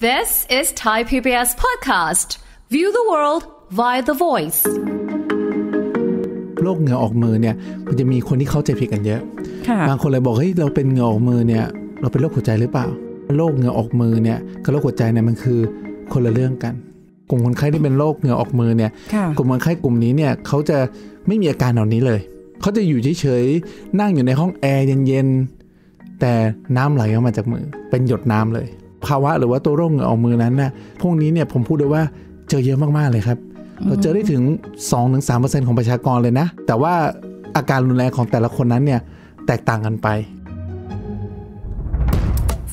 This is Thai PBS podcast. View the world via the voice. โรคเหงื่อออกมือเนี่ย มันจะมีคนที่เข้าใจผิดกันเยอะบางคนเลยบอกเฮ้ยเราเป็นเหงื่อออกมือเนี่ย เราเป็นโรคหัวใจหรือเปล่า โรคเหงื่อออกมือเนี่ยกับโรคหัวใจเนี่ยมันคือคนละเรื่องกัน กลุ่มคนไข้ที่เป็นโรคเหงื่อออกมือเนี่ย กลุ่มคนไข้กลุ่มนี้เนี่ยเขาจะไม่มีอาการเหล่านี้เลย เขาจะอยู่เฉยๆนั่งอยู่ในห้องแอร์เย็นๆแต่น้ำไหลออกมาจากมือ เป็นหยดน้ำเลยภาวะหรือว่าตัวโรคเหงื่อออกมือนั้นนะ่ะพวกนี้เนี่ยผมพูดได้ว่าเจอเยอะมาก ๆ เลยครับ เราเจอได้ถึง 2-3%ของประชากรเลยนะ แต่ว่าอาการรุนแรงของแต่ละคนนั้นเนี่ยแตกต่างกันไป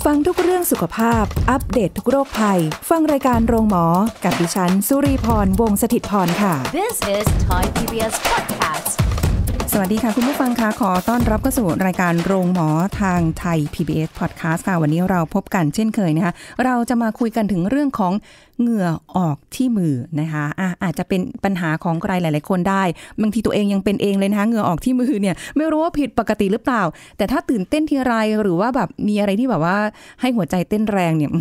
ฟังทุกเรื่องสุขภาพ อัปเดตททุกโรคภัย ฟังรายการโรงหมอ กับดิฉันสุรีพร วงศิตพรค่ะ This is Thai PBS Podcast สวัสดีค่ะ คุณผู้ฟังคะขอต้อนรับเข้าสู่รายการโรงหมอทางไทย PBS Podcast ค่ะวันนี้เราพบกันเช่นเคยนะคะเราจะมาคุยกันถึงเรื่องของเหงื่อออกที่มือนะคะอาจจะเป็นปัญหาของใครหลายๆคนได้ บางทีตัวเองยังเป็นเองเลยนะคะเหงื่อออกที่มือเนี่ยไม่รู้ว่าผิดปกติหรือเปล่า แต่ถ้าตื่นเต้นทีไร หรือว่าแบบมีอะไรที่แบบว่าให้หัวใจเต้นแรงเนี่ย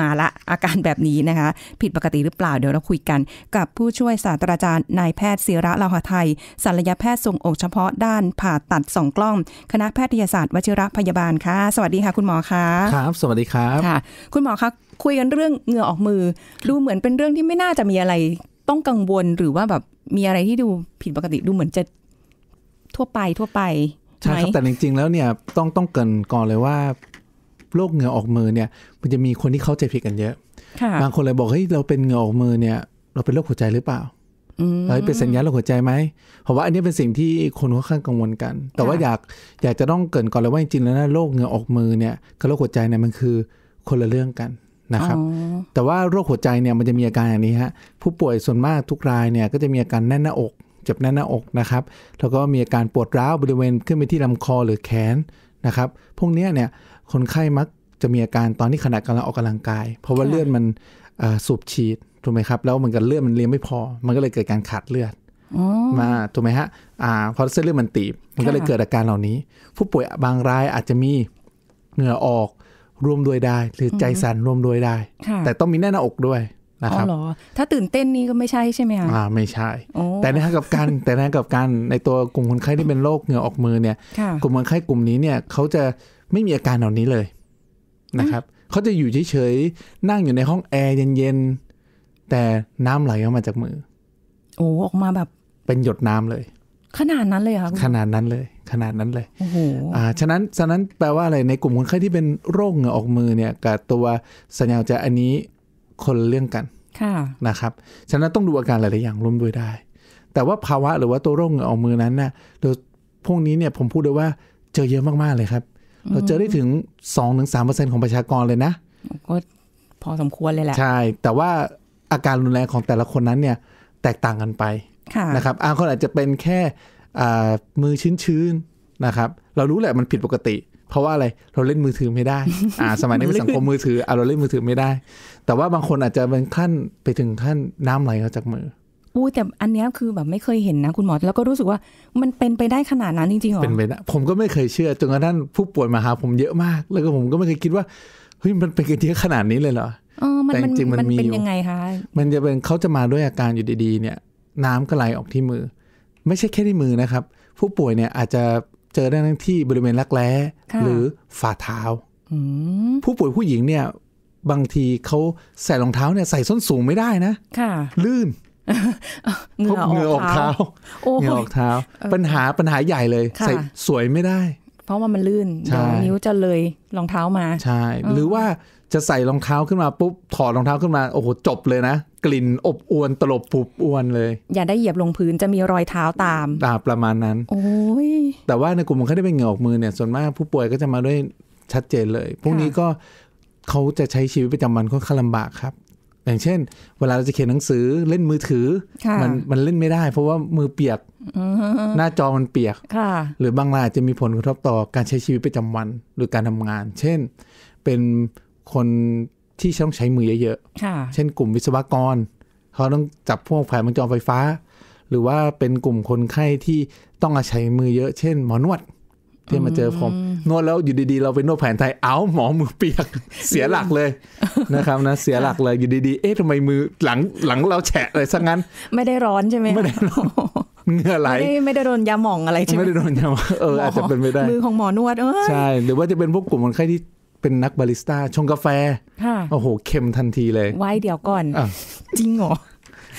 มาละอาการแบบนี้นะคะผิดปกติหรือเปล่าเดี๋ยวเราคุยกัน กับผู้ช่วยศาสตราจารย์นายแพทย์ศิระลาหไทยศัลยแพทย์ทรงอกกเฉพาะด้านผ่าตัดสองกล้อง คณะแพทยศาสตร์วชิรพยาบาลค่ะสวัสดีค่ะคุณหมอคะครับสวัสดีครับค่ะคุณหมอคะคุยกันเรื่องเหงื่อออกมือดูเหมือนเป็นเรื่องที่ไม่น่าจะมีอะไร ต้องกังวลหรือว่าแบบมีอะไรที่ดูผิดปกติดูเหมือนจะทั่วไปทั่วไปใช่ครับแต่จริง ๆ แล้วเนี่ยต้องต้องเกินก่อนเลยว่า โรคเหงื่อออกมือเนี่ย มันจะมีคนที่เข้าใจผิดกันเยอะบางคนเลยบอกเฮ้ยเราเป็นเหงื่อออกมือเนี่ย เราเป็นโรคหัวใจหรือเปล่าเฮ้ยเป็นสัญญาณโรคหัวใจไหมเพราะว่าอันนี้เป็นสิ่งที่คนค่อนข้างกังวลกัน แต่ว่าอยากอยากจะต้องเกินก่อนเลยว่าจริงๆแล้วนะโรคเหงื่อออกมือเนี่ยกับโรคหัวใจเนี่ยมันคือคนละเรื่องกันนะครับ แต่ว่าโรคหัวใจเนี่ยมันจะมีอาการอย่างนี้ฮะผู้ป่วยส่วนมากทุกรายเนี่ยก็จะมีอาการแน่นหน้าอกเจ็บแน่นหน้าอกนะครับแล้วก็มีอาการปวดร้าวบริเวณขึ้นไปที่ลำคอหรือแขนนะครับพวกนี้เนี่ยคนไข้มักจะมีอาการตอนที่ขณะกำลังออกกำลังกาย เพราะว่าเลือดมันสูบฉีดถูกไหมครับ แล้วมันก็เลือดมันเลี้ยงไม่พอ มันก็เลยเกิดการขาดเลือดมาถูกไหมฮะอ่าพอเส้นเลือดมันตีบ มันก็เลยเกิดอาการเหล่านี้ ผู้ป่วยบางรายอาจจะมีเหงื่อออกร่วมด้วยได้ หรือใจสั่นร่วมด้วยได้ แต่ต้องมีแน่นหน้าอกด้วยนะครับอ๋อถ้าตื่นเต้นนี่ก็ไม่ใช่ใช่ไหมะอ่าไม่ใช่ แต่ในทางกับการแต่ในทางกับการในตัวกลุ่มคนไข้ที่เป็นโรคเหงื่อออกมือเนี่ยกลุ่มคนไข้กลุ่มนี้เนี่ยเขาจะไม่มีอาการเหล่านี้เลยนะครับ เขาจะอยู่เฉยๆนั่งอยู่ในห้องแอร์เย็นแต่น้ำไหลออกมาจากมือ โอ้ ออกมาแบบ เป็นหยดน้ำเลย ขนาดนั้นเลยค่ะ ขนาดนั้นเลย ขนาดนั้นเลย โอ้โหอ่า ฉะนั้น ฉะนั้นแปลว่าอะไร ในกลุ่มคนไข้ที่เป็นโรคเหงื่อออกมือเนี่ย กับตัวสัญญาจะอันนี้คนเรื่องกัน ค่ะ นะครับ ฉะนั้นต้องดูอาการหลายๆอย่าง ร่วมด้วยได้ แต่ว่าภาวะหรือว่าตัวโรคเหงื่อออกมือนั้นนะ่ะโดยพวกนี้เนี่ยผมพูดเลยว่าเจอเยอะมากๆเลยครับ เราเจอได้ถึง 2-3%ของประชากรเลยนะ ก็พอสมควรเลยแหละ ใช่ แต่ว่าอาการรุนแรงของแต่ละคนนั้นเนี่ยแตกต่างกันไปนะครับบางคนอาจจะเป็นแค่มือชื้นๆนะครับ เรารู้แหละมันผิดปกติ เพราะว่าอะไรเราเล่นมือถือไม่ได้อ่าสมัยนี้เป็นสังคมมือถือเราเล่นมือถือไม่ได้ แต่ว่าบางคนอาจจะเป็นขั้นไปถึงขั้นน้ำไหลออกจากมืออู้แต่อันนี้คือแบบไม่เคยเห็นนะคุณหมอแล้วก็รู้สึกว่ามันเป็นไปได้ขนาดนั้นจริงๆหรอเป็นไปได้ผมก็ไม่เคยเชื่อจนกระทั่งผู้ป่วยมาหาผมเยอะมาก แล้วก็ผมก็ไม่เคยคิดว่าเฮ้ยมันเป็นกันเยอะขนาดนี้เลยเหรอแต่จริงมันมีอยู่ มันจะเป็นเขาจะมาด้วยอาการอยู่ดี ๆ เนี่ยน้ำก็ไหลออกที่มือ ไม่ใช่แค่ที่มือนะครับ ผู้ป่วยเนี่ยอาจจะเจอได้ทั้งที่บริเวณรักแร้หรือฝ่าเท้าผู้ป่วยผู้หญิงเนี่ยบางทีเขาใส่รองเท้าเนี่ยใส่ส้นสูงไม่ได้นะค่ะ ลื่นเหงื่อออกเท้าเหงื่อออกเท้า ปัญหาปัญหาใหญ่เลย ใส่สวยไม่ได้ เพราะว่ามันลื่นเดี๋ยวนิ้วจะเลยรองเท้ามาใช่หรือว่าจะใส่รองเท้าขึ้นมาปุ๊บถอดรองเท้าขึ้นมาโอ้โหจบเลยนะ กลิ่นอบอวนตลบผุบอวนเลย อย่าได้เหยียบลงพื้นจะมีรอยเท้าตามตาประมาณนั้นโอ้ยแต่ว่าในกลุ่มของเขาได้เป็นเหงื่อออกมือเนี่ย ส่วนมาก ผู้ป่วยก็จะมาด้วยชัดเจนเลย พวกนี้ก็เขาจะใช้ชีวิตประจำวันค่อนข้างลำบากครับ อย่างเช่น เวลาเราจะเขียนหนังสือเล่นมือถือมันมันเล่นไม่ได้เพราะว่ามือเปียกหน้าจอมันเปียกหรือบางรายจะมีผลกระทบต่อการใช้ชีวิตประจำวันหรือการทำงาน เช่นเป็นคนที่ต้องใช้มือเยอะๆเช่นกลุ่มวิศวกรเขาต้องจับพวกแผงวงจรไฟฟ้า หรือว่าเป็นกลุ่มคนไข้ที่ต้องอาศัยมือเยอะเช่นหมอนวดที่มาเจอผม นวดแล้วอยู่ดีๆ เราไปนวดแผนไทยเอ้าหมอมือเปียกเสียหลักเลยนะครับนะเสียหลักเลยอยู่ดีๆเอ๊ะทำไมมือหลังหลังเราแฉะเลยซะงั้นไม่ได้ร้อนใช่ไหมไม่ได้ร้อนเงื่อไหลไม่ได้ไม่ได้โดนยาหม่องอะไรใช่ไหมไม่ได้โดนยาเอออาจจะเป็นไม่ได้มือของหมอนวดเออใช่หรือว่าจะเป็นพวกกลุ่มคนไข้ที่เป็นนักบาริสต้าชงกาแฟโอ้โหเค็มทันทีเลย ไว้เดี๋ยวก่อนอจริงเหรอ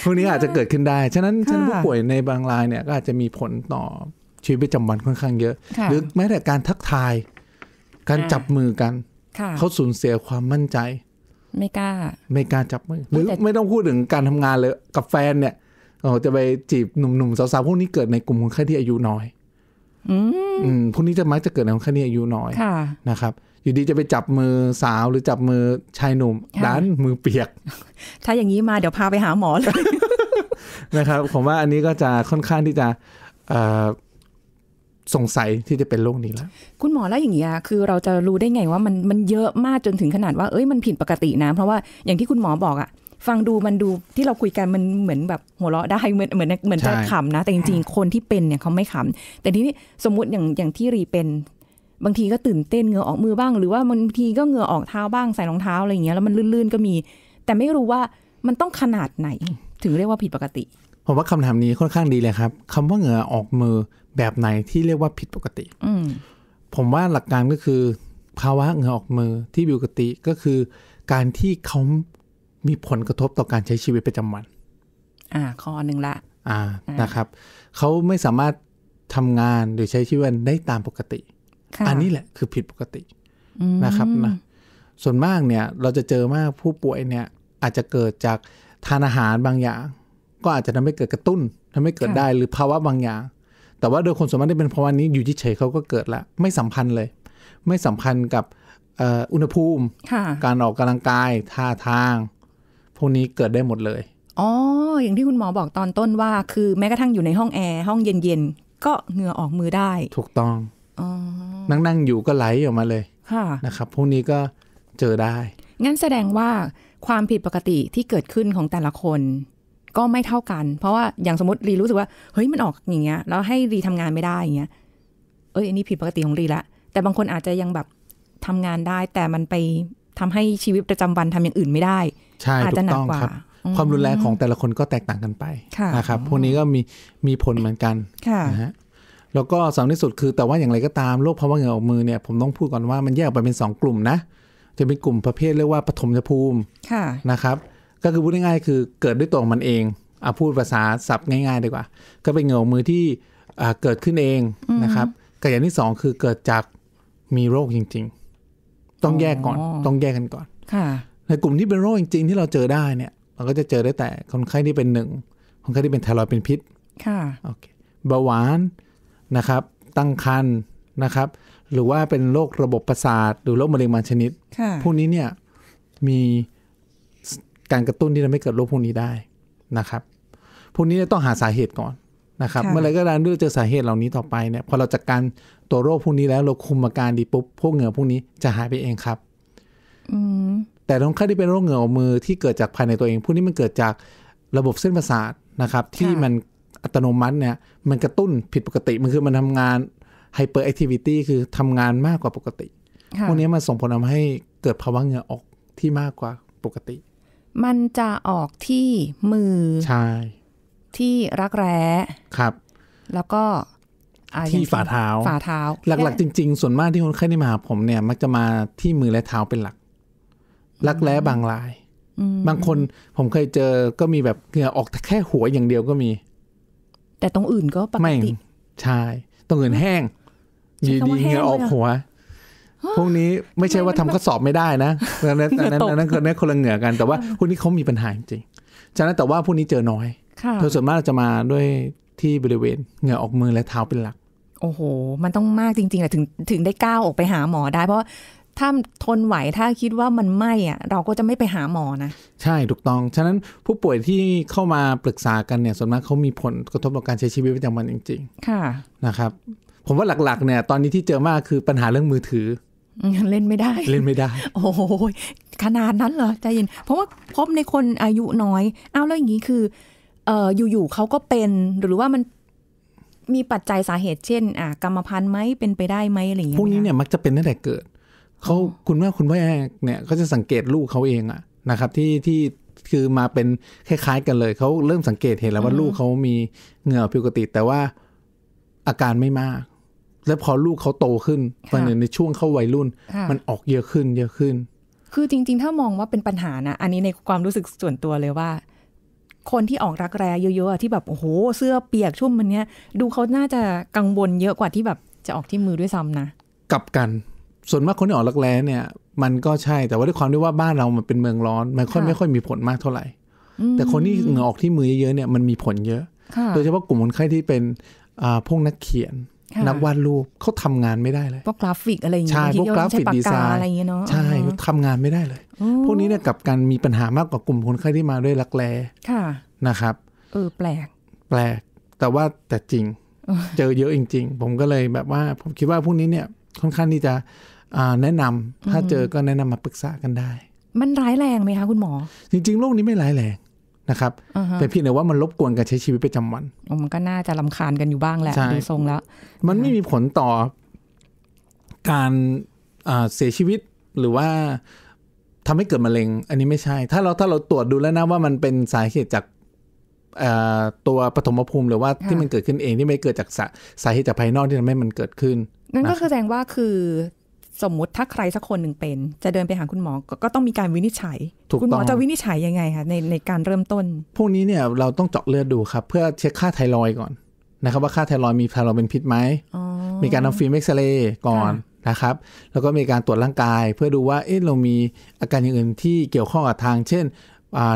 พวกนี้อาจจะเกิดขึ้นได้ ฉะนั้นฉะนั้นผู้ป่วยในบางรายเนี่ยก็อาจจะมีผลต่อชีวิตประจำวันค่อนข้างเยอะ หรือแม้แต่การทักทาย การจับมือกันเขาสูญเสียความมั่นใจ ไม่กล้า ไม่กล้าจับมือ หรือไม่ต้องพูดถึงการทำงานเลยกับแฟนเนี่ยเราจะไปจีบหนุ่มๆสาวๆพวกนี้เกิดในกลุ่มคนไข้ที่อายุน้อยอืมพวกนี้จะมักจะเกิดในคนไข้ที่อายุน้อยนะครับอยู่ดีจะไปจับมือสาวหรือจับมือชายหนุ่มดันมือเปียก ถ้าอย่างนี้มาเดี๋ยวพาไปหาหมอเลยนะครับ ผมว่าอันนี้ก็จะค่อนข้างที่จะสงสัยที่จะเป็นโรคนี้แล้วคุณหมอแล้วอย่างเงี้ยคือเราจะรู้ได้ไงว่ามันมันเยอะมากจนถึงขนาดว่าเอ้ยมันผิดปกตินะเพราะว่าอย่างที่คุณหมอบอกอะฟังดูมันดูที่เราคุยกันมันเหมือนแบบ หัวเราะได้เหมือนเหมือนเหมือนจะขำนะ แต่จริงๆคนที่เป็นเนี่ยเขาไม่ขำแต่ทีนี้สมมติอย่างอย่างที่รีเป็นบางทีก็ตื่นเต้นเหงื่อออกมือบ้างหรือว่า บางทีก็เหงื่อออกเท้าบ้างใส่รองเท้าอะไรอย่างเงี้ยแล้วมันลื่น ๆก็มี แต่ไม่รู้ว่ามันต้องขนาดไหน ถึงเรียกว่าผิดปกติ ผมว่าคำถามนี้ค่อนข้างดีเลยครับ คำว่าเหงื่อออกมือแบบไหนที่เรียกว่าผิดปกติ อืผมว่าหลักการก็คือ ภาวะเหงื่อออกมือที่ผิดปกติก็คือ การที่เขามีผลกระทบต่อการใช้ชีวิตประจำวัน อ่าข้อหนึ่งละอ่านะครับเขาไม่สามารถทำงานหรือใช้ชีวิตได้ตามปกติอันนี้แหละคือผิดปกตินะครับนะส่วนมากเนี่ยเราจะเจอมากผู้ป่วยเนี่ย อาจจะเกิดจากทานอาหารบางอย่าง ก็อาจจะทำให้เกิดกระตุ้นทำให้เกิดได้หรือภาวะบางอย่าง แต่ว่าโดยคนส่วนมากที่เป็นภาวะนี้อยู่เฉยเขาก็เกิดละ ไม่สัมพันธ์เลย ไม่สัมพันธ์กับอุณหภูมิ การออกกำลังกายท่าทาง พวกนี้เกิดได้หมดเลย อ๋อ อย่างที่คุณหมอบอกตอนต้นว่า คือแม้กระทั่งอยู่ในห้องแอร์ห้องเย็นๆก็เหงื่อออกมือได้ ถูกต้องนั่งนั่งอยู่ก็ไหลออกมาเลยะนะครับพวกนี้ก็เจอได้ งั้นแสดงว่า ความผิดปกติที่เกิดขึ้นของแต่ละคน ก็ไม่เท่ากัน เพราะว่าอย่างสมมติรีรู้สึกว่า เฮ้ยมันออกอย่างเงี้ยแล้วให้รีทำงานไม่ได้อย่างเงี้ย เอ้ยอันนี้ผิดปกติของรีละแต่บางคนอาจจะยังแบบทำงานได้ แต่มันไปทำให้ชีวิตประจำวันทำอย่างอื่นไม่ได้ใช่อาจจะหนักกว่าความรุนแรงของแต่ละคนก็แตกต่างกันไปนะครับพวกนี้ก็มีมีผลเหมือนกันนะฮะแล้วก็สำคัญที่สุดคือแต่ว่าอย่างไรก็ตามโรคภาวะเหงื่อออกมือเนี่ยผมต้องพูดก่อนว่ามันแยกออกไปเป็น 2 กลุ่มนะ จะเป็นกลุ่มประเภทเรียกว่าปฐมภูมินะครับ ก็คือพูดง่ายๆ คือเกิดด้วยตัวของมันเองเอาพูดภาษาศัพท์ง่าย ๆ ดีกว่า ก็เป็นเหงื่อออกมือที่เกิดขึ้นเองนะครับกับอย่างที่2คือเกิดจากมีโรคจริงๆ ต้องแยกก่อนต้องแยกกันก่อนค่ะ ในกลุ่มที่เป็นโรคจริงๆที่เราเจอได้เนี่ยเราก็จะเจอได้แต่คนไข้ที่เป็นหนึ่งคนไข้ที่เป็นไทรอยด์เป็นพิษค่ะโอเคเบาหวานนะครับ ตั้งครรภ์นะครับ หรือว่าเป็นโรคระบบประสาทหรือโรคมะเร็งบางชนิดพวกนี้เนี่ยมีการกระตุ้นที่ทำให้เกิดโรคพวกนี้ได้นะครับ พวกนี้ต้องหาสาเหตุก่อนนะครับ เมื่อไรก็ตามที่เราเจอสาเหตุเหล่านี้ต่อไปเนี่ยพอเราจัดกการตัวโรคพวกนี้แล้วเราคุมอาการดีปุ๊บพวกเหงื่อพวกนี้จะหายไปเองครับแต่ตรงค่าที่เป็นโรคเหงื่อมือที่เกิดจากภายในตัวเองพวกนี้มันเกิดจากระบบเส้นประสาทนะครับ ที่มันอัตโนมัติเนี่ยมันกระตุ้นผิดปกติ มันคือมันทำงานไฮเปอร์แอคทิวิตี้คือทำงานมากกว่าปกติพวกนี้มันส่งผลทาให้เกิดภาวะเหงื่อออกที่มากกว่าปกติ มันจะออกที่มือใช่ที่รักแร้ครับ แล้วก็ ที่ฝ่าเท้าฝ่าเท้า หลักๆ จริง ๆ ส่วนมากที่คนไข้ที่มาหาผมเนี่ย มักจะมาที่มือและเท้าเป็นหลัก รักแร้บางรายบางคนผมเคยเจอก็มีแบบเหงื่อออกแค่หัวอย่างเดียวก็มีแต่ตรงอื่นก็ปกติใช่ตรงอื่นแห้งยืีเงือออกหัวพวกนี้ไม่ใช่ว่าทำข้อสอบไม่ได้นะนั้นนั้น นั้นคนนั้นคนละเหงื่อกันแต่ว่าพวกนี้เขามีปัญหาจริงฉะนั้นแต่ว่าพวกนี้เจอน้อยโดยส่วนมากเราจะมาด้วยที่บริเวณ เหงื่อออกมือและเท้าเป็นหลัก โอ้โห มันต้องมากจริงๆแหละถึงถึงได้ก้าวออกไปหาหมอได้เพราะถ้าทนไหวถ้าคิดว่ามันไหมอ่ะเราก็จะไม่ไปหาหมอนะ ใช่ ถูกต้อง ฉะนั้นผู้ป่วยที่เข้ามาปรึกษากันเนี่ยส่วนมากเขามีผลกระทบต่อการใช้ชีวิตประจำวันจริง ๆค่ะ นะครับ ผมว่าหลักๆ เนี่ย ตอนนี้ที่เจอมากคือปัญหาเรื่องมือถือ เล่นไม่ได้เล่นไม่ได้ โอ้โยขนาดนั้นเหรอใจเย็นเพราะว่าพบในคนอายุน้อยเอาแล้วอย่างนี้คือ เอ่ออยู่ๆเขาก็เป็นหรือว่ามันมีปัจจัยสาเหตุเช่น อ่ากรรมพันธุ์ไหมเป็นไปได้ไหมอะไรอย่างเงี้ยพวกนี้เนี่ยมักจะเป็นตั้งแต่เกิดเขาคุณแม่คุณแม่เนี่ยเขาจะสังเกตลูกเขาเองอะนะครับ ที่ที่คือมาเป็นคล้ายๆกันเลยเขาเริ่มสังเกตเห็นแล้วว่าลูกเขามีเหงื่อผิวปกติ แต่ว่าอาการไม่มาก แล้วพอลูกเขาโตขึ้นตอนนี้ในช่วงเข้าวัยรุ่น มันออกเยอะขึ้น เยอะขึ้น คือจริง ๆ ถ้ามองว่าเป็นปัญหานะอันนี้ในความรู้สึกส่วนตัวเลยว่า คนที่ออกรักแร้เยอะๆที่แบบโอ้โหเสื้อเปียกชุ่มมันเนี้ยดูเขาน่าจะกังวลเยอะกว่าที่แบบจะออกที่มือด้วยซ้ำนะกลับกันส่วนมากคนที่ออกรักแร้เนี่ย มันก็ใช่แต่ว่าด้วยความที่ว่าบ้านเรามันเป็นเมืองร้อน มันค่อยไม่ค่อยมีผลมากเท่าไหร่แต่คนที่เหงื่อออกที่มือเยอะๆเนี่ยมันมีผลเยอะ โดยเฉพาะกลุ่มคนไข้ที่เป็น พวกนักเขียน นักวาดรูปเขาทำงานไม่ได้เลยพวกกราฟิกอะไรอย่างเงี้ยใช่พวกกราฟิกดีไซน์อะไรเงี้ยเนาะใช่ทำงานไม่ได้เลยพวกนี้เนี่ยกับการมีปัญหามากกว่ากลุ่มคนไข้ที่มาด้วยรักแร้ค่ะนะครับเออแปลก แปลกแต่ว่าแต่จริง เจอเยอะจริง ๆ ผมก็เลยแบบว่าผมคิดว่า พวกนี้เนี่ย ค่อนข้างที่จะแนะนำถ้าเจอก็แนะนำมาปรึกษากันได้ มันร้ายแรงไหมคะคุณหมอ จริง ๆ โรคนี้ไม่ร้ายแรงนะครับแต่เพียงแต่ว่ามันรบกวนการใช้ชีวิตประจำวัน มันก็น่าจะลำคาญกันอยู่บ้างแหละดูทรงแล้ว มันไม่มีผลต่อการเสียชีวิตหรือว่าทำให้เกิดมะเร็ง อันนี้ไม่ใช่ ถ้าเราถ้าเราตรวจดูแล้วนะว่ามันเป็นสาเหตุจากตัวปฐมภูมิหรือว่าที่มันเกิดขึ้นเองที่ไม่เกิดจากสาเหตุจากภายนอกที่ทำให้มันเกิดขึ้น นั่นก็แสดงว่าคือสมมุติถ้าใครสักคนหนึ่งเป็น จะเดินไปหาคุณหมอกก็ต้องมีการวินิจฉัยคุณหมอจะวินิจฉัยยังไงคะในในการเริ่มต้น พวกนี้เนี่ยเราต้องเจาะเลือดดูครับเพื่อเช็คค่าไทรอยก่อนนะครับว่าค่าไทรอยมีไทรอยเป็นพิษไหมมีการทำฟิล์มเอ็กซเรย์ก่อนนะครับแล้วก็มีการตรวจร่างกายเพื่อดูว่าเอ๊ะเรามีอาการอย่างอื่นที่เกี่ยวข้องกับทาง เช่น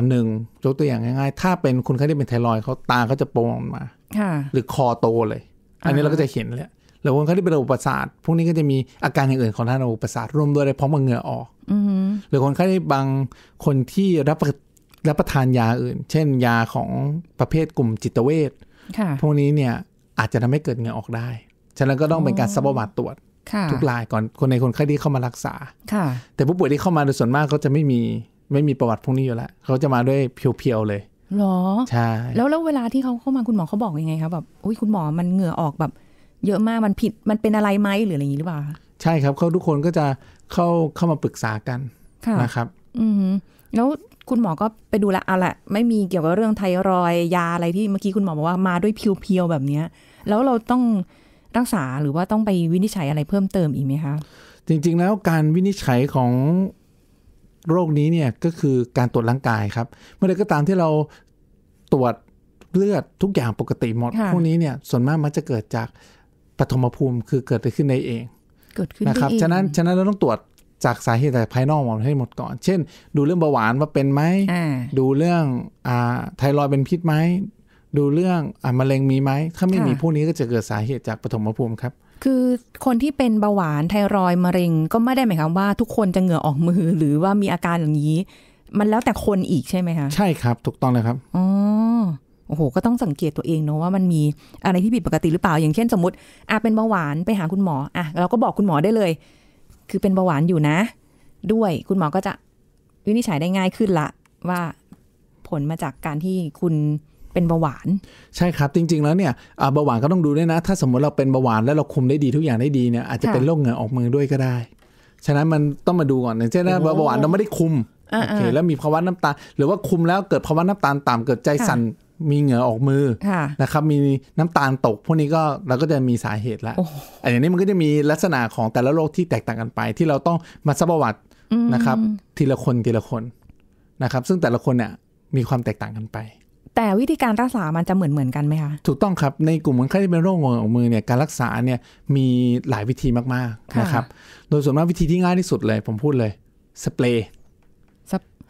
หนึ่งยกตัวอย่างง่ายๆถ้าเป็นคนไข้ที่เป็นไทรอยเขาตาเขาจะโป่งมาหรือคอโตเลย อันนี้เราก็จะเห็นแล้วรือคนที่เป็นระบบประสาทพวกนี้ก็จะมีอาการอย่างอื่นของทางระบบประสาทร่วมด้วยได้พร้อมกับเหงื่อออกหรือคนไข้บางคนที่รับรับประทานยาอื่น เช่น ยาของประเภทกลุ่มจิตเวชพวกนี้เนี่ยอาจจะทำให้เกิดเหงื่อออกได้ ฉะนั้นก็ต้องเป็นการซับปวัดตรวจทุกรายก่อนคนในคนไข้ที่เข้ามารักษาค่ะ แต่ผู้ป่วยที่เข้ามาโดยส่วนมากเขาจะไม่มีไม่มีประวัติพวกนี้อยู่แล้วเขาจะมาด้วยเพียวๆเลยหรอใช่แล้วแล้วเวลาที่เขาเข้ามาคุณหมอเขาบอกอยังไงคะแบบอุ้ยคุณหมอมันเหงื่อออกแบบเยอะมากมันผิดมันเป็นอะไรไหมหรืออะไรอย่างนี้หรือเปล่า ใช่ครับเขาทุกคนก็จะเข้าเข้ามาปรึกษากันนะครับอืมแล้วคุณหมอก็ไปดูละเอาละไม่มีเกี่ยวกับเรื่องไทรอยยาอะไรที่เมื่อกี้คุณหมอบอกว่ามาด้วยเพียวๆแบบเนี้ยแล้วเราต้องรักษาหรือว่าต้องไปวินิจฉัยอะไรเพิ่มเติมอีกไหมคะจริงๆแล้วการวินิจฉัยของโรคนี้เนี่ยก็คือการตรวจร่างกายครับ เมื่อใดก็ตามที่เราตรวจเลือดทุกอย่างปกติหมดพวกนี้เนี่ยส่วนมากมันจะเกิดจากปฐมภูมิคือเกิดขึ้นในเองเกิดขึ้นนะครับฉะนั้นฉะนั้นเราต้องตรวจจากสาเหตุแต่ภายนอกหมดให้หมดก่อน เช่น ดูเรื่องเบาหวานว่าเป็นไหมดูเรื่องอไทรอยเป็นพิษไหมดูเรื่องอมะเร็งมีไหมถ้าไม่มีพวกนี้ก็จะเกิดสาเหตุจากปฐมภูมิครับ คือคนที่เป็นเบาหวานไทรอยมะเร็งก็ไม่ได้หมายความว่าทุกคนจะเหงื่อออกมือหรือว่ามีอาการอย่างนี้ มันแล้วแต่คนอีกใช่ไหมคะใช่ครับ ถูกต้องเลยครับอ๋อโอ้โห ก็ต้องสังเกตตัวเองเนาะว่ามันมีอะไรที่ผิดปกติหรือเปล่าอย่างเช่น สมมติอ่ะเป็นเบาหวานไปหาคุณหมออ่ะเราก็บอกคุณหมอได้เลย คือเป็นเบาหวานอยู่นะ ด้วยคุณหมอก็จะ วินิจฉัยได้ง่ายขึ้นละว่าผลมาจากการที่คุณเป็นเบาหวาน ใช่ครับ จริง ๆ แล้วเนี่ยเบาหวานก็ต้องดูด้วยนะ ถ้าสมมติเราเป็นเบาหวานแล้วเราคุมได้ดีทุกอย่างได้ดีเนี่ยอาจจะเป็นโรคเหงื่อออกมือด้วยก็ได้ ฉะนั้นมันต้องมาดูก่อนอย่างเช่นเบาหวานเราไม่ได้คุมโอเคแล้วมีภาวะน้ำตาล หรือว่าคุมแล้วเกิดภาวะน้ำตาลต่ำเกิดใจสั่นมีเหงื่อออกมือนะครับมีน้ำตาลตกพวกนี้ก็เราก็จะมีสาเหตุละอันนี้มันก็จะมีลักษณะของแต่ละโรคที่แตกต่างกันไป ที่เราต้องมาสับวัตินะครับ ทีละคนทีละคนนะครับซึ่งแต่ละคนเนี่ยมีความแตกต่างกันไป แต่วิธีการรักษา มันจะเหมือนเหมือนกันไหมคะ ถูกต้องครับในกลุ่มคนไข้ที่เป็นโรคเหงื่อออกมือเนี่ยการรักษาเนี่ยมีหลายวิธีมากๆนะครับโดยส่วนมากวิธีที่ง่ายที่สุดเลย ผมพูดเลยสเปรย์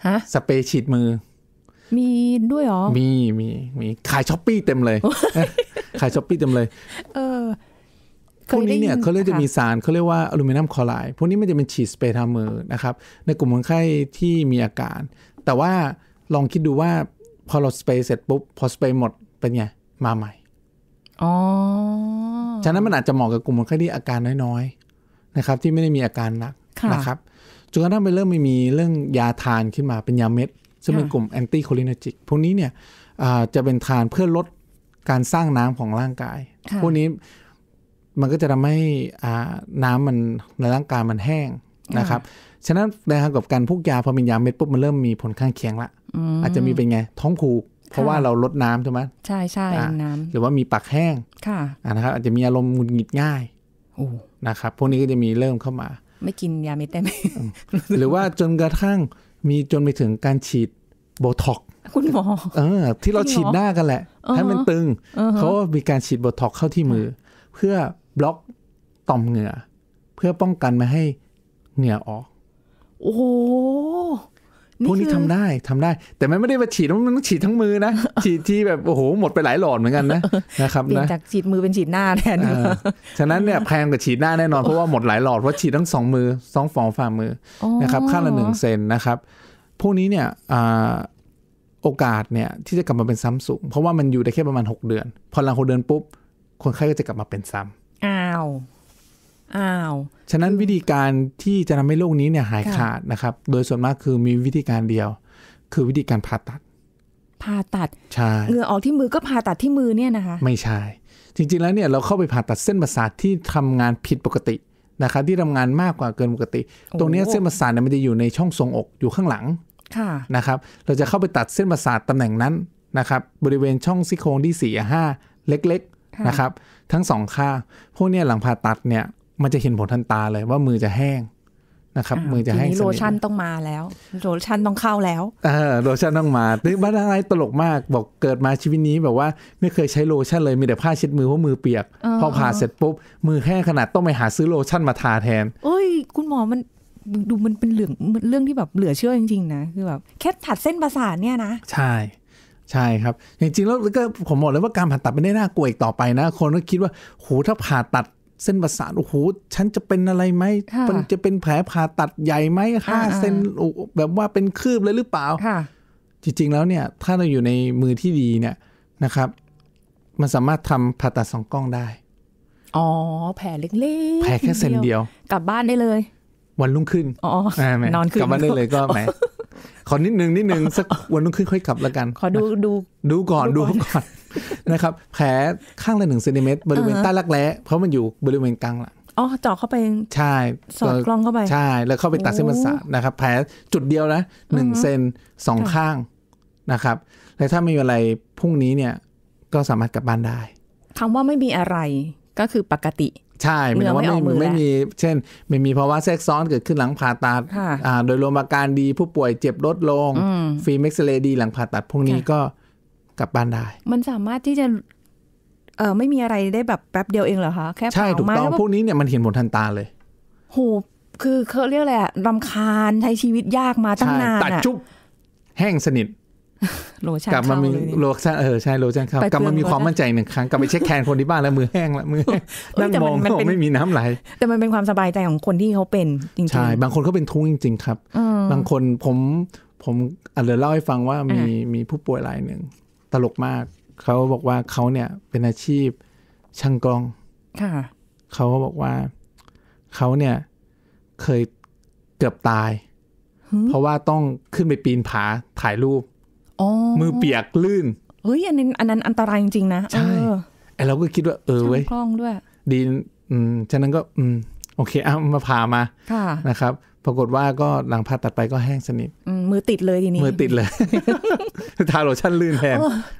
ฮะสเปรย์ฉีดมือมีด้วยหรอ มีมีมีขายช้อปปี้เต็มเลย ขายช้อปปี้เต็มเลย เออพวกนี้เนี่ยเขาเรียกจะมีสารเขาเรียกว่าอลูมิเนียมคลอไรด์พวกนี้มันจะเป็นฉีดสเปรย์ทามือนะครับ ในกลุ่มคนไข้ที่มีอาการ แต่ว่าลองคิดดูว่าพอเราสเปรย์เสร็จปุ๊บ พอสเปรย์หมดเป็นไง มาใหม่ อ๋อ ฉะนั้นมันอาจจะเหมาะกับกลุ่มคนไข้ที่อาการน้อยๆนะครับ ที่ไม่ได้มีอาการหนักนะครับจนกระทั่งไปเริ่มไม่มีเรื่องยาทานขึ้นมาเป็นยาเม็ดซึ่งเป็นกลุ่มแอนตี้โคลินจิก พวกนี้เนี่ยจะเป็นทานเพื่อลดการสร้างน้ำของร่างกาย พวกนี้มันก็จะทำให้น้ำมันในร่างกายมันแห้งนะครับ ฉะนั้นในทางกับการพวกยาพอมปนยาเม็ดปุ๊บมันเริ่มมีผลข้างเคียงละอาจจะมีเป็นไง ท้องผูก เพราะว่าเราลดน้ำใช่ไหมใช่ใช่น้ำหรือว่ามีปากแห้งค่ะนะครับอาจจะมีอารมณ์หงุดหงิดง่ายนะครับพวกนี้ก็จะมีเริ่มเข้ามา ไม่กินยาเม็ดได้ไหมหรือว่าจนกระทั่งมีจนไปถึงการฉีดโบท็อกคุณหมอเออที่เราฉีดหน้ากันแหละให้มันตึงเขามีการฉีดโบท็อกเข้าที่มือ เพื่อบล็อกต่อมเหงื่อเพื่อป้องกันไม่ให้เหงื่อออก โอ้พวกนี้ทำได้ทำได้ แต่มันไม่ได้มาฉีดมันต้องฉีดทั้งมือนะ ฉีดที่แบบโอ้โหหมดไปหลายหลอดเหมือนกันนะนะครับนะจากฉีดมือเป็นฉีดหน้าแทนฉะนั้นเนี่ยแพงกว่าฉีดหน้าแน่นอนเพราะว่าหมดหลายหลอดเพราะฉีดทั้งสองมือสองฝ่งฝ่ามือนะครับข้างละหนึ่งเซนนะครับพวกนี้เนี่ยโอกาสเนี่ยที่จะกลับมาเป็นซ้ำสูงเพราะว่ามันอยู่ได้แค่ประมาณ 6 เดือน พอหลังหกเดือนปุ๊บคนไข้ก็จะกลับมาเป็นซ้ำอ้าวอ้าว ฉะนั้นวิธีการที่จะทำาให้โรคนี้เนี่ยหายขาดนะครับ โดยส่วนมากคือมีวิธีการเดียว คือวิธีการผ่าตัด ผ่าตัด ใช่เหงื่อออกที่มือก็ผ่าตัดที่มือเนี่ยนะคะ ไม่ใช่ จริงๆแล้วเนี่ยเราเข้าไปผ่าตัดเส้นประสาทที่ทำงานผิดปกตินะคะที่ทำงานมากกว่าเกินปกติ ตรงนี้เส้นประสาทเนี่ยมันจะอยู่ในช่องทรงอกอยู่ข้างหลัง ค่ะ นะครับ เราจะเข้าไปตัดเส้นประสาทตำแหน่งนั้นนะครับบริเวณช่องซี่โครงที่4ี่ห้าเล็กๆนะครับทั้งสองข้าง พวกนี้หลังผ่าตัดเนี่ยมันจะเห็นผลทันตาเลยว่ามือจะแห้งนะครับ มือจะแห้งสนี้โลชั่นต้องมาแล้วโลชั่นต้องเข้าแล้วเออโลชั่นต้องมานึกบ้านอะไรตลกมาก บอกเกิดมาชีวิตนี้แบบว่า ไม่เคยใช้โลชั่นเลยมีแต่ผ้าเช็ดมือเพราะมือเปียก พอผ่าเสร็จปุ๊บ มือแห้งขนาดต้องไปหาซื้อโลชั่นมาทาแทนเอ้ยคุณหมอมันดูมันเป็นเรื่องเรื่องที่แบบเหลือเชื่อจริงๆ นะคือแบบแค่ถัดเส้นประสาทเนี่ยนะใช่ใช่ครับจริงๆแล้วก็ผมบอกเลยว่าการผ่าตัดไม่ได้น่ากลัวอีกต่อไปนะ คนก็คิดว่าโหถ้าผ่าตัดเส้นประสาทโอ้โหฉันจะเป็นอะไรไหมมันจะเป็นแผลผ่าตัดใหญ่ไหมห้าเส้นแบบว่าเป็นคืบเลยหรือเปล่าจริงๆแล้วเนี่ยถ้าเราอยู่ในมือที่ดีเนี่ยนะครับ มันสามารถทำผ่าตัดสองกล้องได้อ๋อแผลเล็กๆแผลแค่เซนเดียวกลับบ้านได้เลย วันรุ่งขึ้นอ๋อนอนคนกลับบ้านได้เลยก็แหมขอนิดนึงนิดนึงสักวันรุ่งขึ้นค่อยกลับแล้วกัน ขอดู ดูดูก่อนดูก่อนนะครับแผลข้างละหนึ่งเซนติเมตรบริเวณใต้รักแร้เพราะมันอยู่บริเวณกลางหลังอ๋อเจาะเข้าไปใช่สอดกล้องเข้าไปใช่แล้วเข้าไปตัดเส้นประสาทนะครับแผลจุดเดียวนะหนึ่งเซนสองข้างนะครับแลวถ้าไม่มีอะไรพรุ่งนี้เนี่ยก็สามารถกลับบ้านได้ คำว่าไม่มีอะไรก็คือปกติ ใช่หมายว่าไม่ไม่มีเช่น ไม่มีภาวะแทรกซ้อนเกิดขึ้นหลังผ่าตัดโดยรวมอาการดีผู้ป่วยเจ็บลดลง ฟีเม็กซ์เลดี หลังผ่าตัดพวกนี้ก็กลับบ้านได้มันสามารถที่จะ เออไม่มีอะไรได้แบบแป๊บเดียวเองเหรอคะแค่ใช่ถูกต้องพวกนี้เนี่ยมันเห็นผลทันตาเลยโหคือเขาเรียกอะไรอะรำคาญใช้ชีวิตยากมาตั้งนานตัดจุ๊บแห้งสนิทกลับมามีโลชั่นเออใช่โลชั่นครับกลับมามีความมั่นใจหนึ่งครั้งกลับไปเช็คแคนคนที่บ้านแล้วมือแห้งแล้วมือนั่งมองเขาไม่มีน้ำไหลแต่มันเป็นความสบายใจของคนที่เขาเป็นจริงๆใช่บางคนเขาเป็นทุ้งจริงๆ ครับบางคนผมผมอาจจะเล่าให้ฟังว่ามีมีผู้ป่วยรายหนึ่งตลกมาก เขาบอกว่าเขาเนี่ยเป็นอาชีพช่างกล้อง ค่ะเขาบอกว่า เขาเนี่ยเคยเกือบตาย เพราะว่าต้องขึ้นไปปีนผาถ่ายรูปมือเปียกลื่นเฮ้ยอันนั้นอันนั้นอันตรายจริงๆนะใช่ไอเราก็คิดว่า เออเว้ยกล้องด้วยดีอืมฉะนั้นก็ อืมโอเคอ่ะมาพามานะครับปรากฏว่าก็หลังผ่าตัดไปก็แห้งสนิทมือติดเลยทีนี้มือติดเลย ทาโลชั่นลื่นแทน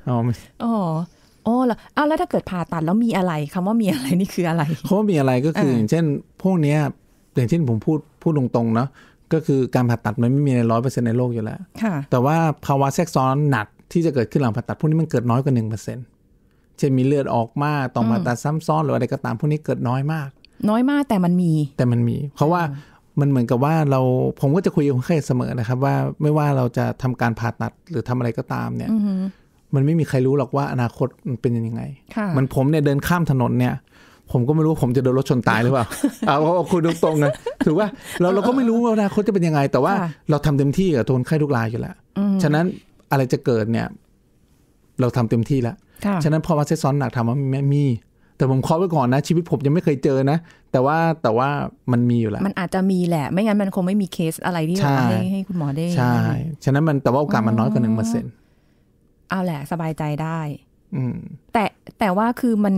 อ๋ออ๋อโอ้แล้วเอาแล้วถ้าเกิดผ่าตัดแล้วมีอะไร คำว่ามีอะไรนี่คืออะไรคำว่ามีอะไรก็คือ อย่างเช่น พวกเนี้ยอย่างเช่นผมพูดพูดตรงๆเนาะก็คือการผ่าตัดมันไม่มีในร้อยเปอร์เซ็นต์ในโลกอยู่แล้วแต่ว่าภาวะแทรกซ้อนหนักที่จะเกิดขึ้นหลังผ่าตัดพวกนี้มันเกิดน้อยกว่าหนึ่งเปอร์เซ็นต์เช่นมีเลือดออกมากต้องผ่าตัดซ้ำซ้อนหรืออะไรก็ตามพวกนี้เกิดน้อยมาก น้อยมากแต่มันมีแต่มันมีเพราะว่ามันเหมือนกับว่าเราผมก็จะคุยกับคนไข้เสมอนะครับ ว่าไม่ว่าเราจะทำการผ่าตัด หรือทำอะไรก็ตามเนี่ยมันไม่มีใครรู้หรอกว่าอนาคตมันเป็นยังไงมันผมเนี่ยเดินข้ามถนนเนี่ย ผมก็ไม่รู้ผมจะโดนรถชนตายหรือเปล่าเอาคุณตรงๆนะถือว่าเราเราก็ไม่รู้ว่าอนาคตจะเป็นยังไง แต่ว่าเราทำเต็มที่กับคนไข้ทุกรายอยู่แล้วฉะนั้นอะไรจะเกิดเนี่ย เราทำเต็มที่แล้วฉะนั้นพอมาเซตซ้อนหนักถามว่ามีแต่ผมคอไว้ก่อนนะชีวิตผมยังไม่เคยเจอนะแต่ว่าแต่ว่ามันมีอยู่แล้วมันอาจจะมีแหละ ไม่งั้นมันคงไม่มีเคสอะไรที่ทำให้ให้คุณหมอได้ใช่ ฉะนั้นมันแต่ว่าโอกาสมันน้อยกว่าหนึ่งเปอร์เซ็นต์เอาแหละสบายใจได้ อืม แต่แต่ว่าคือมัน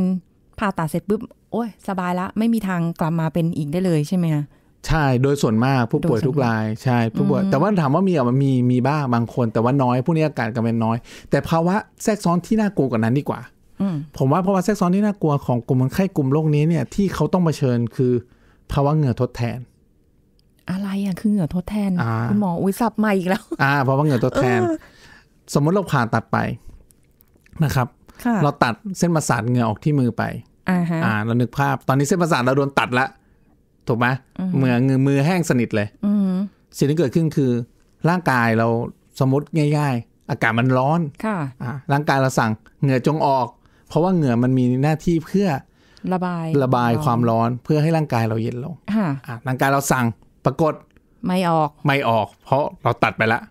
ผ่าตัดเสร็จปุ๊บ โอ้ยสบายละไม่มีทางกลับมาเป็นอีกได้เลยใช่ไหมคะใช่ โดยส่วนมากผู้ป่วยทุกรายใช่ผู้ป่วยแต่ว่าถามว่ามีอ่ะมันมีมีบ้างบางคน แต่ว่าน้อยผู้นี้อาการกำเป็นน้อย แต่ภาวะแทรกซ้อนที่น่ากลัวกว่านั้นดีกว่าผมว่าภาวะแทรกซ้อนที่น่ากลัวของกลุ่มคนไข้กลุ่มโรคนี้เนี่ย ที่เขาต้องมาเชิญคือภาวะเหงื่อทดแทน อะไรอ่ะ คือเหงื่อทดแทนคุณหมออุ้ยสับใหม่อีกแล้วอ่าภาวะเหงื่อทดแทนสมมติเราผ่าตัดไปนะครับเราตัดเส้นประสาทเหงื่อออกที่มือไปอ่าเรานึกภาพ ตอนนี้เส้นประสาทเราโดนตัดละถูกไหมเหมือเงือมือแห้งสนิทเลยสิ่งที่เกิดขึ้นคือ ร่างกายเราสมมติง่าย ๆ อากาศมันร้อน ค่ะร่างกายเราสั่งเหงื่อจงออกเพราะว่าเหงื่อมันมีหน้าที่เพื่อ ระบายระบายความร้อนเพื่อให้ร่างกายเราเย็นลงค่ะ ร่างกายเราสั่งปรากฏ ไม่ออกไม่ออก เพราะเราตัดไปละ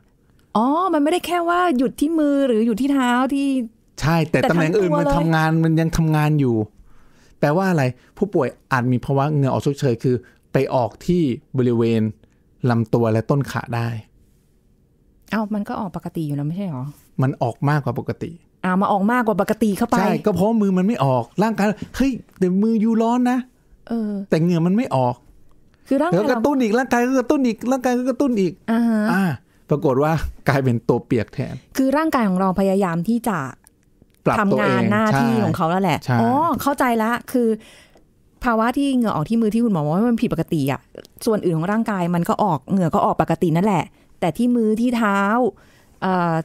อ๋อ มันไม่ได้แค่ว่าหยุดที่มือหรืออยู่ที่เท้าที่ ใช่ แต่ตำแหน่งอื่นมันทำงานมันยังทำงานอยู่แปลว่าอะไรผู้ป่วยอาจมีภาวะเหงื่อออกชุกเฉยคือไปออกที่บริเวณลำตัวและต้นขาได้ เอ้ามันก็ออกปกติอยู่แล้วไม่ใช่หรอ มันออกมากกว่าปกติอามาออกมากกว่าปกติเข้าไป ใช่ก็เพราะมือมันไม่ออกร่างกายเฮ้ยแต่มืออยู่ร้อนนะเออ แต่เหงื่อมันไม่ออก คือร่างกายกระตุ้นอีกร่างกายก็กระตุ้นอีกร่างกายก็กระตุ้นอีกอ่าอ่าปรากฏว่ากลายเป็นตัวเปียกแทน คือร่างกายของเราพยายามที่จะทำงานหน้าที่ของเขาแล้วแหละอ๋อเข้าใจละคือ ภาวะที่เหงื่อออกที่มือที่คุณหมอบอกว่ามันผิดปกติอ่ะส่วนอื่นของร่างกายมันก็ออกเหงื่อก็ออกปกตินั่นแหละ แต่ที่มือที่เท้า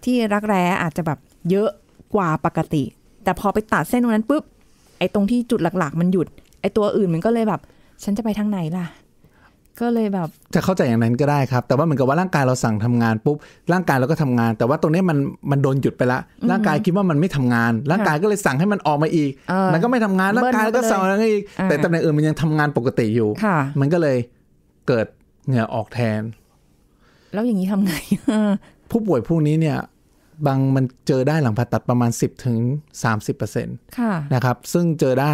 ที่รักแร้อาจจะแบบ เยอะกว่าปกติ แต่พอไปตัดเส้นตรงนั้นปุ๊บไอ้ตรงที่จุดหลัก ๆ มันหยุด ไอ้ตัวอื่นมันก็เลยแบบ ฉันจะไปทางไหนล่ะก็เลยแบบ จะเข้าใจอย่างนั้นก็ได้ครับ แต่ว่าเหมือนกับว่าร่างกายเราสั่งทำงาน ปุ๊บ ร่างกายเราก็ทำงาน แต่ว่าตรงนี้มันมันโดนหยุดไปละ ร่างกายคิดว่ามันไม่ทำงาน ร่างกายก็เลยสั่งให้มันออกมาอีกมันก็ไม่ทำงานร่างกายก็สั่งอะไรอีกแต่ตำแหน่งอื่นมันยังทำงานปกติอยู่มันก็เลยเกิดเหงื่อออกแทน แล้วอย่างนี้ทำไงผู้ป่วยพวกนี้เนี่ยบางมันเจอได้หลังผ่าตัดประมาณ 10ถึง30เซะนะครับซึ่งเจอได้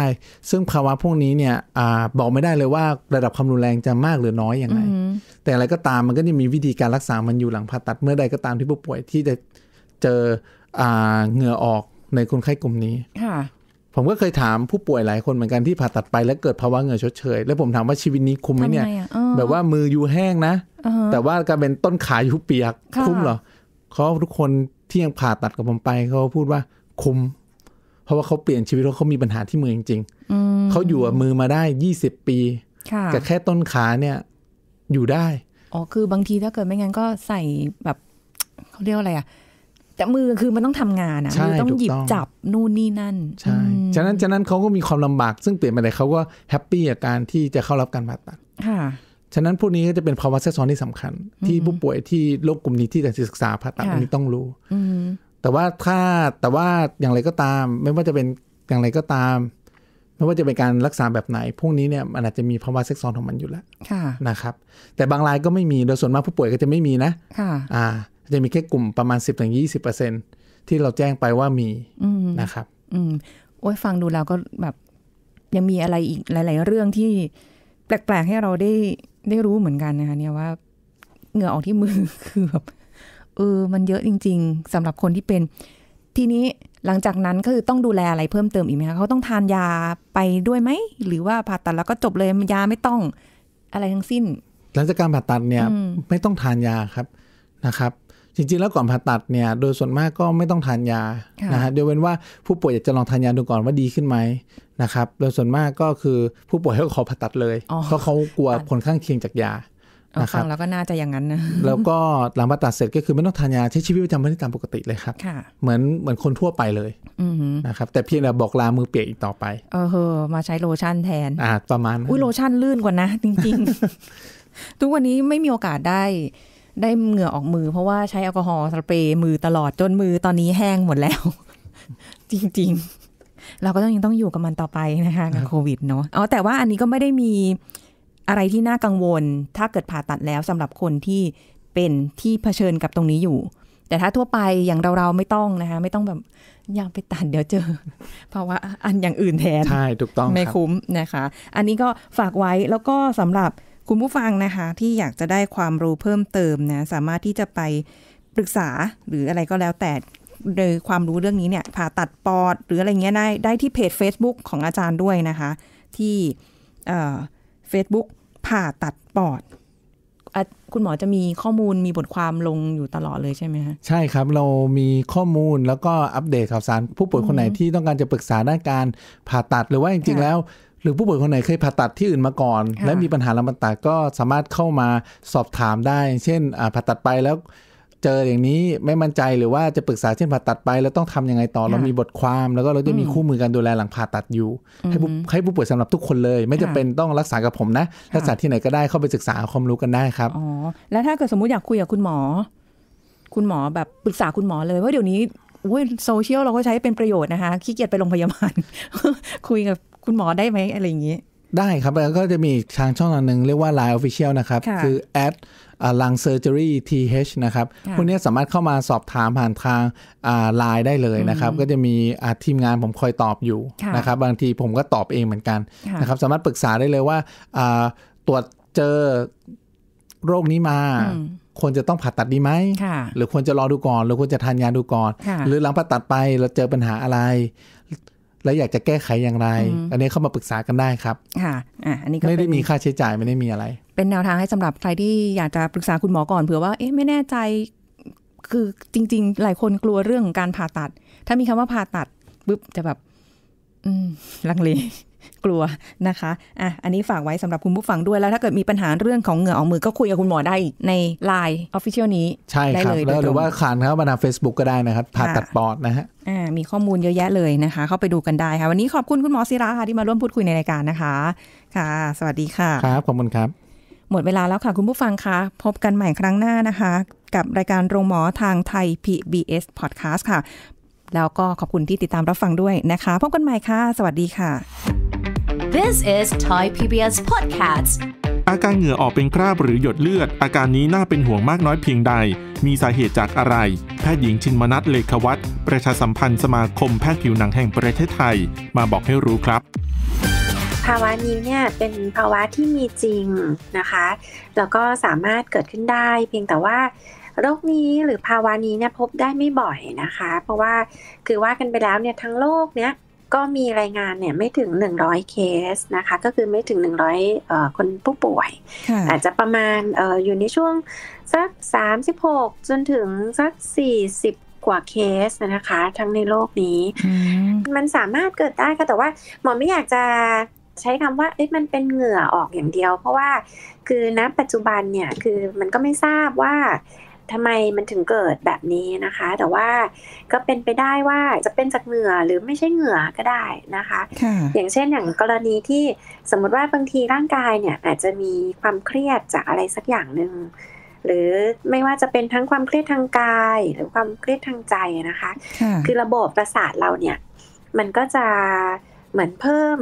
ซึ่งภาวะพวกนี้เนี่ยอบอกไม่ได้เลยว่าระดับความรุนแรงจะมากหรือน้อยอย่างไรแต่อะไรก็ตามมันก็จะมีวิธีการรักษามันอยู่หลังผ่าตัดเมื่อใดก็ตามที่ผู้ป่วยที่จะ เจอเหงื่อออกในคนไข้กลุ่มนี้ ผมก็เคยถามผู้ป่วยหลายคนเหมือนกันที่ผ่าตัดไปแล้ว เกิดภาวะเหงื่อชดเชยแล้วผมถามว่าชีวิตนี้คุ้มไหมเนี่ย แบบว่ามืออยู่แห้งนะแต่ว่าการเป็นต้นขาอยู่เปียกคุ้มเหรอเขาทุกคนที่ยังผ่าตัดกับผมไปเขาพูดว่าคุม เพราะว่าเขาเปลี่ยนชีวิตเขาเขามีปัญหาที่มือจริงๆเขาอยู่กับมือมาได้ยี่สิบปีกับแค่ต้นขา เนี่ยอยู่ได้ อ๋อ คือบางทีถ้าเกิดไม่งั้นก็ใส่แบบ เขาเรียกอะไรอะแต่มือคือ มันต้องทำงานอะมือต้องหยิบจับนู่นนี่นั่น ใช่ฉะนั้นฉะนั้นเขาก็มีความลำบากซึ่งเปลี่ยนไปเลยเขาก็แฮปปี้กับการที่จะเข้ารับการผ่าตัด ค่ะฉะนั้นพวกนี้ก็จะเป็นภาวะแทรกซ้อนที่สำคัญ ที่ผู้ป่วยที่โรคกลุ่มนี้ที่แต่ศึกษาผ่าตัดอันนี้ต้องรู้แต่ว่าถ้าแต่ว่าอย่างไรก็ตาม ไม่ว่าจะเป็นอย่างไรก็ตาม ไม่ว่าจะเป็นการรักษาแบบไหนพวกนี้เนี่ย มันอาจจะมีภาวะแทรกซ้อนของมันอยู่แล้วนะครับแต่บางรายก็ไม่มีโดยส่วนมากผู้ป่วยก็จะไม่มีนะ ค่ะ อ่า จะมีแค่กลุ่มประมาณ1 0บถึงยีเเปอร์ซ็นที่เราแจ้งไปว่ามีนะครับ อืมโอ้ยฟังดูแล้วก็แบบ ยังมีอะไรอีกหลาย ๆ เรื่องที่แปลก ๆให้เราได้ได้รู้เหมือนกันนะคะเนี่ยว่าเหงื่อออกที่มือคือแบบเออมันเยอะจริง ๆ สำหรับคนที่เป็น ทีนี้หลังจากนั้นก็คือต้องดูแลอะไรเพิ่มเติมอีกไหมคะเขาต้องทานยาไปด้วยไหมหรือว่าผ่าตัดแล้วก็จบเลยยาไม่ต้องอะไรทั้งสิ้นหลังจากการผ่าตัดเนี่ย ไม่ต้องทานยาครับนะครับจริงๆแล้วก่อนผ่าตัดเนี่ย โดยส่วนมากก็ไม่ต้องทานยานะฮะเดี๋ยวเว้นว่าผู้ป่วยอยากจะลองทานยาดูก่อนว่าดีขึ้นไหมนะครับโดยส่วนมากก็คือผู้ป่วยเขาขอผ่าตัดเลยเพราะเขากลัวผลข้างเคียงจากยานะครับแล้วก็น่าจะอย่างนั้นนะแล้วก็หลังผ่าตัดเสร็จก็คือไม่ต้องทานยาใช้ชีวิตประจำวันตามปกติเลยครับเหมือนเหมือนคนทั่วไปเลยนะครับ แต่เพียงแต่บอกลามือเปียกอีกต่อไป เออเฮอมาใช้โลชั่นแทน อ่า ประมาณอุ้ยโลชั่นลื่นกว่านะจริงๆ ทุกวันนี้ไม่มีโอกาสได้ได้เหงื่อออกมือเพราะว่าใช้แอลกอฮอล์สเปรย์มือตลอดจนมือตอนนี้แห้งหมดแล้ว จริง ๆ เราก็ต้องยังต้องอยู่กับมันต่อไปนะคะกับโควิดเนาะอ๋อแต่ว่าอันนี้ก็ไม่ได้มีอะไรที่น่ากังวล ถ้าเกิดผ่าตัดแล้วสำหรับคนที่เป็นที่เผชิญกับตรงนี้อยู่ แต่ถ้าทั่วไปอย่างเราๆไม่ต้องนะคะไม่ต้องแบบอยากไปตัดเดี๋ยวเจอ เพราะว่าอันอย่างอื่นแทนใช่ถูกต้องไม่คุ้มนะคะ อันนี้ก็ฝากไว้แล้วก็สำหรับคุณผู้ฟังนะคะที่อยากจะได้ความรู้เพิ่มเติมนะสามารถที่จะไปปรึกษา หรืออะไรก็แล้วแต่โดยความรู้เรื่องนี้เนี่ย ผ่าตัดปอด หรืออะไรเงี้ยได้ ได้ที่เพจ Facebook ของอาจารย์ด้วยนะคะ ที่เฟซบุ๊กผ่าตัดปอด คุณหมอจะมีข้อมูลมีบทความลงอยู่ตลอดเลยใช่ไหมคะใช่ครับเรามีข้อมูลแล้วก็อัปเดตข่าวสาร ผู้ป่วยคนไหนที่ต้องการจะปรึกษาด้านการผ่าตัดหรือว่าจริงๆแล้วหรือผู้ป่วยคนไหนเคยผ่าตัดที่อื่นมาก่อน และมีปัญหาลำบากก็สามารถเข้ามาสอบถามได้ เช่นผ่าตัดไปแล้ว เจออย่างนี้ไม่มั่นใจ หรือว่าจะปรึกษาเช่นผ่าตัดไปแล้วต้องทํำยังไงต่อเรามีบทความแล้วก็เราจะมีคู่มือการดูแลหลังผ่าตัดอยู่ ให้ผู้ให้ผู้ป่วยสำหรับทุกคนเลย ไม่จะเป็นต้องรักษากับผมนะรักษาที่ไหนก็ได้เข้าไปศึกษาความรู้กันได้ครับอ๋อแล้วถ้าเกิดสมมุติอยากคุยกับคุณหมอ คุณหมอแบบปรึกษาคุณหมอเลย ว่าเดี๋ยวนี้โซเชียลเราก็ใช้เป็นประโยชน์นะคะขี้เกียจไปโรงพยาบาลคุยกับคุณหมอได้ไหมอะไรอย่างนี้ ได้ครับ แล้วก็จะมีทางช่องหนึ่งเรียกว่า Line Official นะครับ คือ at ลังเซอร์เจอรี่ทีนะครับพวกนี้สามารถเข้ามาสอบถามผ่านทางไลน์ได้เลยนะครับ ก็จะมีทีมงานผมคอยตอบอยู่นะครับ บางทีผมก็ตอบเองเหมือนกันนะครับสามารถปรึกษาได้เลยว่าตรวจเจอโรคนี้มาควรจะต้องผ่าตัดดีไหม หรือควรจะรอดูก่อนหรือควรจะทานยาดูก่อนหรือหลังผ่าตัดไปเราเจอปัญหาอะไรและอยากจะแก้ไขอย่างไรอันนี้เข้ามาปรึกษากันได้ครับ ค่ะ อ่าอันนี้ก็ไม่ได้มีค่าใช้จ่ายไม่ได้มีอะไร เป็นแนวทางให้สำหรับใครที่อยากจะปรึกษาคุณหมอก่อนเผื่อว่า เอ๊ะ ไม่แน่ใจ คือจริง ๆ หลายคนกลัวเรื่องการผ่าตัด ถ้ามีคำว่าผ่าตัดปุ๊บ จะแบบ อืม ลังเลกลัวนะคะ อ่ะ อันนี้ฝากไว้สำหรับคุณผู้ฟังด้วย แล้วถ้าเกิดมีปัญหาเรื่องของเหงื่อออกมือก็คุยกับคุณหมอได้ในไลน์ออฟฟิเชียลนี้ใช่ครับแล้วหรือว่าขานเข้ามาทาง Facebook ก็ได้นะครับ ผ่าตัดปอดนะฮะอ่ามีข้อมูลเยอะแยะเลยนะคะ เข้าไปดูกันได้ค่ะ วันนี้ขอบคุณ คุณหมอศิราค่ะ ที่มาร่วมพูดคุยในรายการนะคะ ค่ะ สวัสดีค่ะ ครับ ขอบคุณครับ หมดเวลาแล้วค่ะคุณผู้ฟังคะ พบกันใหม่ครั้งหน้านะคะ กับรายการโรงหมอทางไทย PBS Podcast ค่ะแล้วก็ขอบคุณที่ติดตามรับฟังด้วยนะคะ พบกันใหม่ค่ะ สวัสดีค่ะ This is Thai PBS Podcast อาการเหงื่อออกเป็นคราบหรือหยดเลือด อาการนี้น่าเป็นห่วงมากน้อยเพียงใด มีสาเหตุจากอะไร แพทย์หญิงชินมนัทเลขวัตประชาสัมพันธ์สมาคมแพทย์ผิวหนังแห่งประเทศไทย มาบอกให้รู้ครับ ภาวะนี้เนี่ยเป็นภาวะที่มีจริงนะคะ แล้วก็สามารถเกิดขึ้นได้ เพียงแต่ว่าโรคนี้หรือภาวะนี้เนี่ยพบได้ไม่บ่อยนะคะ เพราะว่าคือว่ากันไปแล้วเนี่ยทั้งโลกเนี่ยก็มีรายงานเนี่ยไม่ถึง100เคสนะคะก็คือไม่ถึง 100เอ่อคนผู้ป่วยอาจจะประมาณเอ่ออยู่ในช่วงสัก 36 จนถึงสัก 40 กว่าเคสนะคะทั้งในโลกนี้ มันสามารถเกิดได้ค่ะแต่ว่าหมอไม่อยากจะใช้คำว่าเอ๊ะมันเป็นเหงื่อออกอย่างเดียว เพราะว่าคือณปัจจุบันเนี่ยคือมันก็ไม่ทราบว่าทำไมมันถึงเกิดแบบนี้นะคะ แต่ว่าก็เป็นไปได้ว่าจะเป็นจากเหงื่อหรือไม่ใช่เหงื่อก็ได้นะคะ อย่างเช่นอย่างกรณีที่สมมติว่าบางทีร่างกายเนี่ย อาจจะมีความเครียดจากอะไรสักอย่างหนึ่งหรือไม่ว่าจะเป็นทั้งความเครียดทางกาย หรือความเครียดทางใจนะคะ คือระบบประสาทเราเนี่ย มันก็จะเหมือนเพิ่ม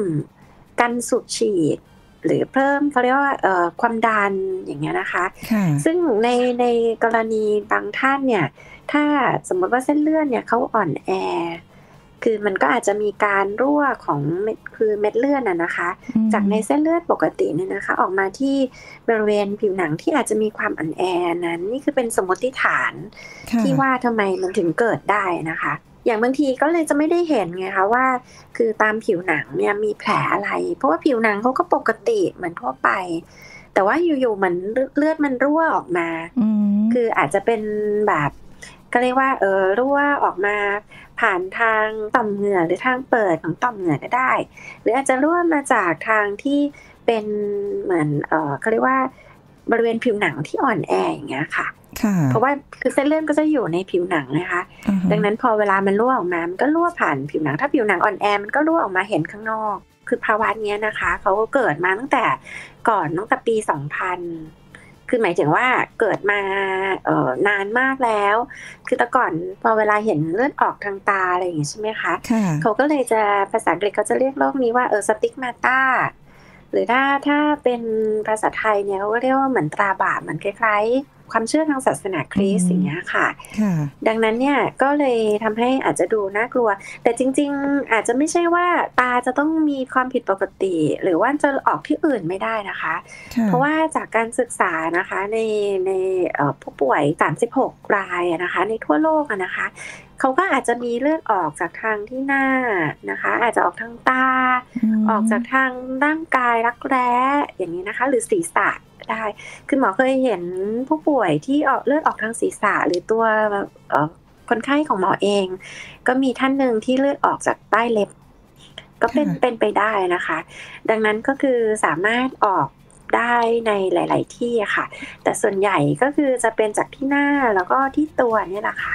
การสูบฉีดหรือเพิ่มเขาเรียกว่าความดันอย่างเงี้ยนะคะ ซึ่งในในกรณีบางท่านเนี่ยถ้าสมมติว่าเส้นเลือดเนี่ยเขาอ่อนแอ คือมันก็อาจจะมีการรั่วของคือเม็ดเลือดอะนะคะ จากในเส้นเลือดปกติเนี่ยนะคะออกมาที่บริเวณผิวหนังที่อาจจะมีความอ่อนแอนั้นนี่คือเป็นสมมติฐานที่ว่าทำไมมันถึงเกิดได้นะคะอย่างบางทีก็เลยจะไม่ได้เห็นไงคะว่า คือตามผิวหนังเนี่ยมีแผลอะไร เพราะว่าผิวหนังเขาก็ปกติเหมือนทั่วไป แต่ว่าอยู่ๆเหมือนเลือดมันรั่วออกมาคืออาจจะเป็นแบบก็เรียกว่า เออรั่วออกมา ผ่านทางต่อมเหงื่อหรือทางเปิดของต่อมเหงื่อก็ได้ หรืออาจจะรั่วมาจากทางที่เป็นเหมือนเออเขาเรียกว่าบริเวณผิวหนังที่อ่อนแออย่างเงี้ยค่ะเพราะว่าคือเส้นเลือดก็จะอยู่ในผิวหนังนะคะ ดังนั้นพอเวลามันรั่วออกมา มันก็รั่วผ่านผิวหนัง ถ้าผิวหนังอ่อนแอ มันก็รั่วออกมาเห็นข้างนอก คือภาวะนี้นะคะ เขาเกิดมาตั้งแต่ก่อนตั้งแต่ปี2000คือหมายถึงว่าเกิดมาเออนานมากแล้ว คือแต่ก่อนพอเวลาเห็นเลือดออกทางตาอะไรอย่างเงี้ยใช่ไหมคะเขาก็เลยจะภาษาอังกฤษเขาจะเรียกโรคนี้ว่าเออสติกมาตาหรือถ้าถ้าเป็นภาษาไทยเนี่ยเขาก็เรียกว่าเหมือนตราบาปเหมือนคล้ายๆ ความเชื่อทางศาสนาคริสต์อย่างเงี้ยค่ะ ดังนั้นเนี่ยก็เลยทำให้อาจจะดูน่ากลัว แต่จริงๆอาจจะไม่ใช่ว่าตาจะต้องมีความผิดปกติ หรือว่าจะออกที่อื่นไม่ได้นะคะ เพราะว่าจากการศึกษานะคะในในผู้ป่วย 36 รายนะคะ ในทั่วโลกนะคะเขาก็อาจจะมีเลือดออกจากทางที่หน้านะคะ อาจจะออกทางตา ออกจากทางร่างกายรักแร้อย่างนี้นะคะ หรือศีรษะได้คือหมอเคยเห็นผู้ป่วยที่ออกเลือดออกทางศีรษะ หรือตัวคนไข้ของหมอเอง ก็มีท่านหนึ่งที่เลือดออกจากใต้เล็บ ก็เป็นเป็นไปได้นะคะ ดังนั้นก็คือสามารถออกได้ในหลาย ๆ ที่ค่ะ แต่ส่วนใหญ่ก็คือจะเป็นจากที่หน้าแล้วก็ที่ตัวนี่แหละค่ะ